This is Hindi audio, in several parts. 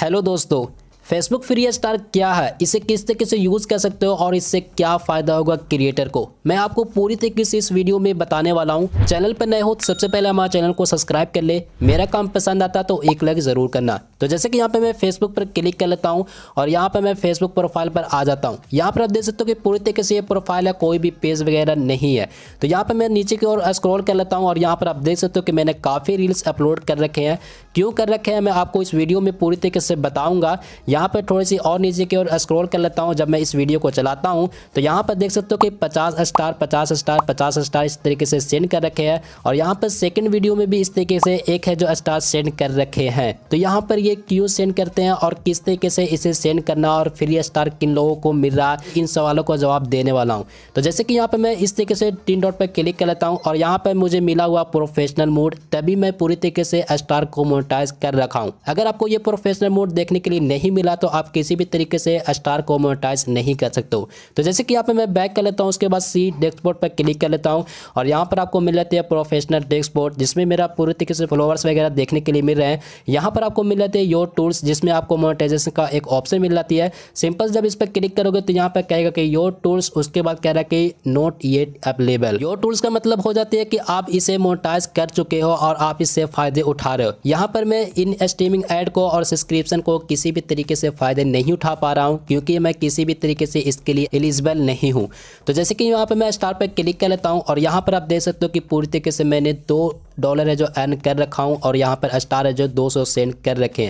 हेलो दोस्तों फेसबुक फ्री स्टार क्या है इसे किस तरीके से यूज़ कर सकते हो और इससे क्या फ़ायदा होगा क्रिएटर को मैं आपको पूरी तरीके से इस वीडियो में बताने वाला हूँ चैनल पर नए हो तो सबसे पहले हमारे चैनल को सब्सक्राइब कर ले मेरा काम पसंद आता तो एक लाइक ज़रूर करना तो जैसे कि यहाँ पे मैं फेसबुक पर क्लिक कर लेता हूँ और यहाँ पे मैं फेसबुक प्रोफाइल पर आ जाता हूँ यहाँ पर आप देख सकते हो कि पूरी तरीके से ये प्रोफाइल है कोई भी पेज वगैरह नहीं है तो यहाँ पर मैं नीचे की ओर स्क्रॉल कर लेता हूँ और यहाँ पर आप देख सकते हो कि मैंने काफ़ी रील्स अपलोड कर रखे हैं क्यों कर रखे हैं मैं आपको इस वीडियो में पूरी तरीके से बताऊँगा यहाँ पर थोड़ी सी और नीचे की ओर स्क्रोल कर लेता हूँ जब मैं इस वीडियो को चलाता हूँ तो यहाँ पर देख सकते हो कि पचास स्टार पचास स्टार पचास स्टार इस तरीके से सेंड कर रखे हैं और यहाँ पर सेकेंड वीडियो में भी इस तरीके से एक है जो स्टार सेंड कर रखे हैं तो यहाँ पर ये क्यों सेंड करते हैं और किस तरीके से इसे सेंड करना और फ्री स्टार किन लोगों को मिल रहा है इन सवालों का जवाब देने वाला हूँ तो जैसे कि यहाँ पर मैं इस तरीके से टीन डॉट पर क्लिक कर लेता हूँ और यहाँ पर मुझे मिला हुआ प्रोफेशनल मूड तभी मैं पूरी तरीके से स्टार को मोनिटाइज कर रखा हूँ अगर आपको ये प्रोफेशनल मूड देखने के लिए नहीं मिला तो आप किसी भी तरीके से स्टार को मोनिटाइज नहीं कर सकते हो तो जैसे कि यहाँ पर मैं बैक कर लेता हूँ उसके बाद सी डेस्कबोर्ड पर क्लिक कर लेता हूँ और यहाँ पर आपको मिल जाती है प्रोफेशनल डेस्कबोर्ड जिसमें मेरा पूरी तरीके से फॉलोअर्स वगैरह देखने के लिए मिल रहे हैं यहाँ पर आपको मिल जाते से योर टूल्स जिसमें आपको मोनेटाइजेशन का एक ऑप्शन मिल जाती है सिंपल जब इस पर क्लिक करोगे तो यहाँ पर कहेगा कि योर टूल्स उसके बाद कह रहा है कि not yet available your tools का मतलब हो जाती है कि आप इसे मोनेटाइज कर चुके हो और आप इससे फायदे उठा रहे हो यहाँ पर मैं इन स्ट्रीमिंग एड को और सब्सक्रिप्शन को किसी भी तरीके से फायदे नहीं उठा पा रहा हूँ क्योंकि मैं किसी भी तरीके से इसके लिए एलिजिबल नहीं हूँ तो जैसे कि यहाँ पर मैं स्टार पर क्लिक कर लेता हूँ और यहाँ पर आप देख सकते हो कि पूरी तरीके से मैंने दो डॉलर है जो अर्न कर रखा हूँ और यहाँ पर स्टार है जो 200 सेंट कर रखे हैं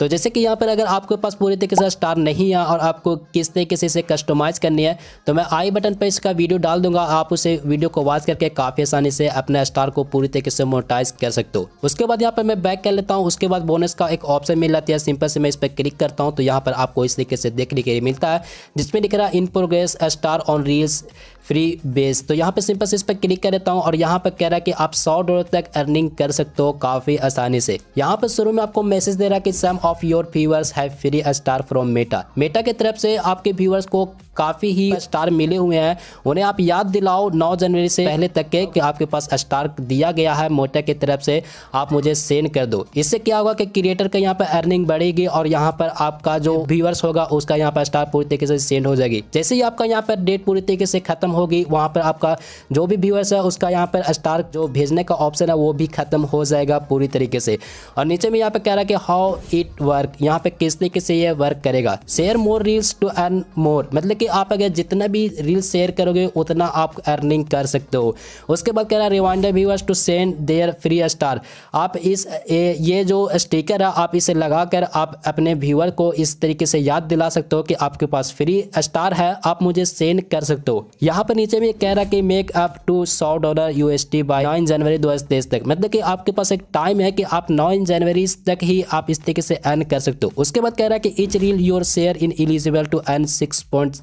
तो जैसे कि यहाँ पर अगर आपके पास पूरी तरीके से स्टार नहीं है और आपको किस तरीके से इसे कस्टमाइज़ करनी है तो मैं आई बटन पर इसका वीडियो डाल दूंगा आप उसे वीडियो को वॉच करके काफ़ी आसानी से अपना स्टार को पूरी तरीके से मोटाइज कर सकते हो उसके बाद यहाँ पर मैं बैक कर लेता हूँ उसके बाद बोनस का एक ऑप्शन मिल जाती है सिंपल से मैं इस पर क्लिक करता हूँ तो यहाँ पर आपको इस तरीके से देखने के लिए मिलता है जिसमें लिख रहा है in progress star on reels free base तो यहाँ पे सिंपल से इस पर क्लिक कर देता हूँ और यहाँ पर कह रहा है कि आप सौ डॉलर तक अर्निंग कर सकते हो काफ़ी आसानी से यहाँ पर शुरू में आपको मैसेज दे रहा है कि सैम ऑफ योर व्यूअर्स है free star from Meta Meta की तरफ से आपके व्यूअर्स को काफ़ी ही स्टार मिले हुए हैं उन्हें आप याद दिलाओ नौ जनवरी से पहले तक के कि आपके पास स्टार दिया गया है मोटा की तरफ से आप मुझे सेंड कर दो इससे क्या होगा कि क्रिएटर का यहाँ पर अर्निंग बढ़ेगी और यहाँ पर आपका जो व्यूवर्स होगा उसका यहाँ पर स्टार पूरी तरीके से सेंड हो जाएगी जैसे ही आपका यहाँ पर डेट पूरी तरीके से खत्म होगी वहां पर आपका जो भी व्यूअर्स है उसका यहाँ पर स्टार जो भेजने का ऑप्शन है वो भी खत्म हो जाएगा पूरी तरीके से और नीचे में यहाँ पे कह रहा है कि हाउ इट वर्क यहाँ पे किस तरीके से ये वर्क करेगा share more reels to earn more मतलब कि कि आप अगर जितना भी रील शेयर करोगे उतना आप अर्निंग कर सकते हो उसके बाद कह रहा है reminder viewers to send their free star आप इस ए, ये जो स्टिकर है आप इसे लगाकर आप अपने व्यूअर को इस तरीके से याद दिला सकते हो कि आपके पास फ्री स्टार है आप मुझे सेंड कर सकते हो यहाँ पर नीचे में कह रहा कि मेक अप टू सौ dollar U S T by nine जनवरी दो तक मतलब कि आपके पास एक टाइम है कि आप नौ जनवरी तक ही आप इस तरीके से अर्न कर सकते हो उसके बाद कह रहा है कि each reel your share in eligible to earn six point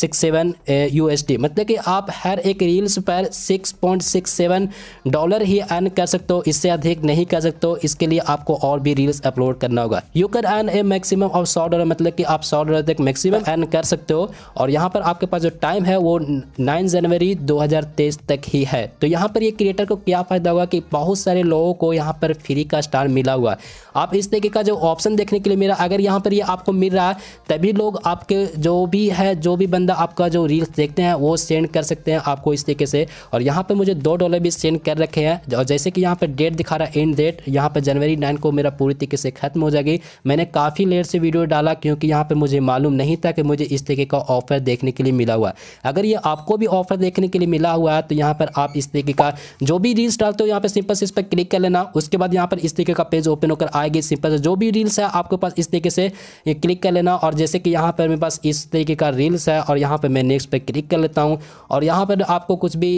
six seven U मतलब कि आप हर एक रील्स पर six point six seven dollar ही अर्न कर सकते हो इससे अधिक नहीं कर सकते हो इसके लिए आपको और भी रील्स अपलोड करना होगा you can earn a maximum of सौ डॉलर मतलब कि आप सौ डॉलर तक मैक्सिमम अर्न कर सकते हो और यहाँ पर आपके पास जो टाइम है वो नाइन जनवरी 2023 तक ही है तो यहाँ पर ये क्रिएटर को क्या फ़ायदा होगा कि बहुत सारे लोगों को यहाँ पर फ्री का स्टार मिला हुआ आप इस तरीके का जो ऑप्शन देखने के लिए मेरा अगर यहाँ पर ये आपको मिल रहा है तभी लोग आपके जो भी है जो भी बंदा आपका जो रील्स देखते हैं वो सेंड कर सकते हैं आपको इस तरीके से और यहाँ पर मुझे दो डॉलर भी सेंड कर रखे हैं और जैसे कि यहाँ पर डेट दिखा रहा है एंड डेट यहाँ पर जनवरी नाइन को मेरा पूरी तरीके से खत्म हो जाएगी मैंने काफ़ी लेट से वीडियो डाला क्योंकि यहाँ पर मुझे मालूम नहीं था कि मुझे इस तरीके का ऑफर देखने के लिए मिला हुआ है अगर ये आपको भी ऑफर देखने के लिए मिला हुआ है तो यहाँ पर आप इस तरीके का जो भी रील्स डालते हो यहाँ पर सिंपल से इस पर क्लिक कर लेना उसके बाद यहाँ पर इस तरीके का पेज ओपन होकर आए आएगी सिंपल से जो भी रील्स है आपके पास इस तरीके से ये क्लिक कर लेना और जैसे कि यहाँ पर मेरे पास इस तरीके का रील्स है और यहाँ पर मैं नेक्स्ट पर क्लिक कर लेता हूँ और यहाँ पर आपको कुछ भी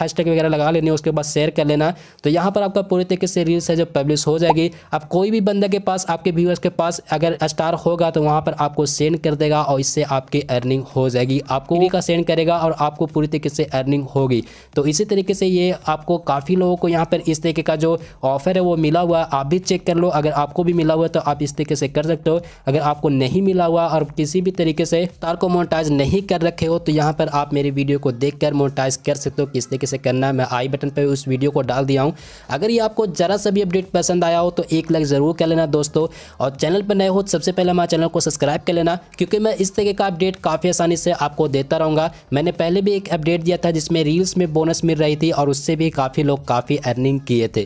हैश वगैरह लगा लेनी है उसके बाद शेयर कर लेना तो यहाँ पर आपका पूरे तरीके से रील्स है जो पब्लिश हो जाएगी आप कोई भी बंदे के पास आपके व्यूअर्स के पास अगर स्टार होगा तो वहाँ पर आपको सेंड कर देगा और इससे आपकी अर्निंग हो जाएगी आपको भी का सेंड करेगा और आपको पूरी तरीके से अर्निंग होगी तो इसी तरीके से ये आपको काफ़ी लोगों को यहाँ पर इस तरीके का जो ऑफर है वो मिला हुआ है आप भी चेक कर लो अगर आपको भी मिला हुआ तो आप इस तरीके से कर सकते हो अगर आपको नहीं मिला हुआ और किसी भी तरीके से तार को मोनटाइज नहीं कर रखे हो तो यहाँ पर आप मेरी वीडियो को देख कर कर सकते हो किस तरीके से करना है मैं आई बटन पर उस वीडियो को डाल दिया हूँ अगर ये आपको ज़रा सा भी अपडेट पसंद आया हो तो एक लाइक ज़रूर कर लेना दोस्तों और चैनल पर नए हो तो सबसे पहले हमारे चैनल को सब्सक्राइब कर लेना क्योंकि मैं इस तरीके का अपडेट काफ़ी आसानी से आपको देता रहूँगा मैंने पहले भी एक अपडेट दिया था जिसमें रील्स में बोनस मिल रही थी और उससे भी काफ़ी लोग काफ़ी अर्निंग किए थे